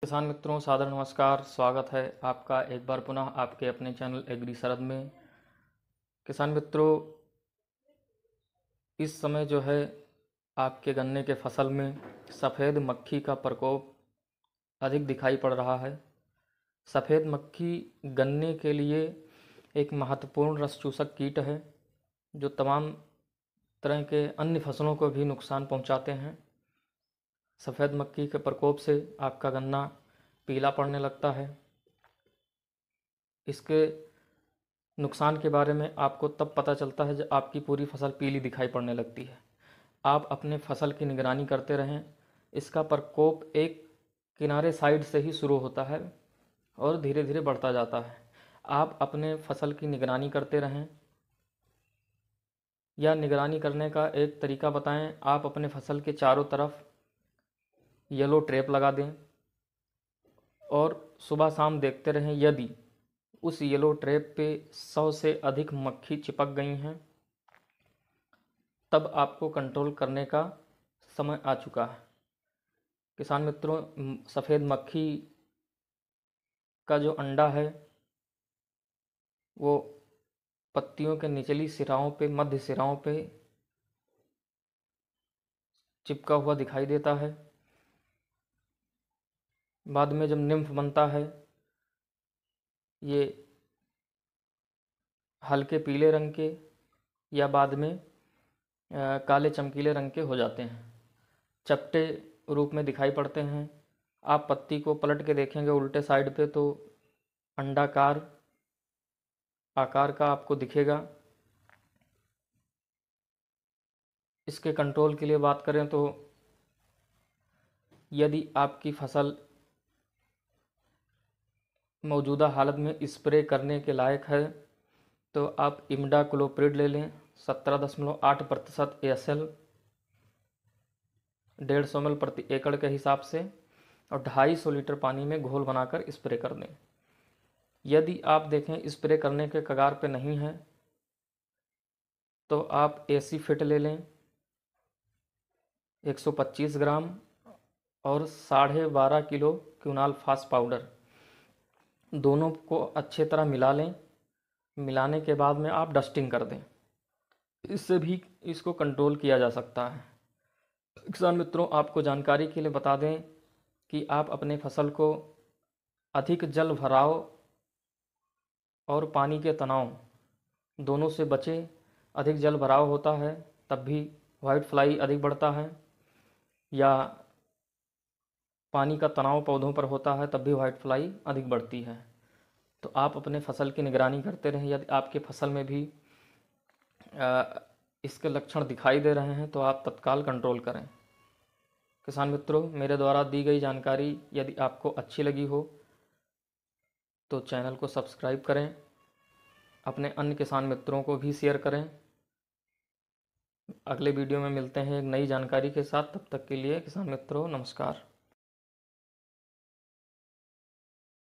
किसान मित्रों सादर नमस्कार स्वागत है आपका एक बार पुनः आपके अपने चैनल एग्री सरद में किसान मित्रों इस समय जो है आपके गन्ने के फसल में सफ़ेद मक्खी का प्रकोप अधिक दिखाई पड़ रहा है सफ़ेद मक्खी गन्ने के लिए एक महत्वपूर्ण रस चूसक कीट है जो तमाम तरह के अन्य फसलों को भी नुकसान पहुंचाते हैं सफ़ेद मक्खी के प्रकोप से आपका गन्ना पीला पड़ने लगता है इसके नुकसान के बारे में आपको तब पता चलता है जब आपकी पूरी फसल पीली दिखाई पड़ने लगती है आप अपने फसल की निगरानी करते रहें इसका प्रकोप एक किनारे साइड से ही शुरू होता है और धीरे धीरे बढ़ता जाता है आप अपने फसल की निगरानी करते रहें या निगरानी करने का एक तरीका बताएं आप अपने फसल के चारों तरफ येलो ट्रैप लगा दें और सुबह शाम देखते रहें यदि उस येलो ट्रैप पे सौ से अधिक मक्खी चिपक गई हैं तब आपको कंट्रोल करने का समय आ चुका है किसान मित्रों सफ़ेद मक्खी का जो अंडा है वो पत्तियों के निचली सिराओं पे मध्य सिराओं पे चिपका हुआ दिखाई देता है बाद में जब निम्फ बनता है ये हल्के पीले रंग के या बाद में काले चमकीले रंग के हो जाते हैं चपटे रूप में दिखाई पड़ते हैं आप पत्ती को पलट के देखेंगे उल्टे साइड पे तो अंडाकार आकार का आपको दिखेगा इसके कंट्रोल के लिए बात करें तो यदि आपकी फसल मौजूदा हालत में स्प्रे करने के लायक है तो आप इमडा क्लोप्रिड ले लें सत्रह दशमलव आठ प्रतिशत एस एल डेढ़ सौ एम प्रति एकड़ के हिसाब से और ढाई सौ लीटर पानी में घोल बनाकर स्प्रे कर दें यदि आप देखें स्प्रे करने के कगार पे नहीं है तो आप एसी फिट ले लें 125 ग्राम और साढ़े बारह किलो क्यूनाल फास्ट पाउडर दोनों को अच्छे तरह मिला लें मिलाने के बाद में आप डस्टिंग कर दें इससे भी इसको कंट्रोल किया जा सकता है किसान मित्रों आपको जानकारी के लिए बता दें कि आप अपने फसल को अधिक जल भराव और पानी के तनाव दोनों से बचें अधिक जल भराव होता है तब भी वाइट फ्लाई अधिक बढ़ता है या पानी का तनाव पौधों पर होता है तब भी वाइट फ्लाई अधिक बढ़ती है तो आप अपने फसल की निगरानी करते रहें यदि आपके फसल में भी आ, इसके लक्षण दिखाई दे रहे हैं तो आप तत्काल कंट्रोल करें किसान मित्रों मेरे द्वारा दी गई जानकारी यदि आपको अच्छी लगी हो तो चैनल को सब्सक्राइब करें अपने अन्य किसान मित्रों को भी शेयर करें अगले वीडियो में मिलते हैं एक नई जानकारी के साथ तब तक के लिए किसान मित्रों नमस्कार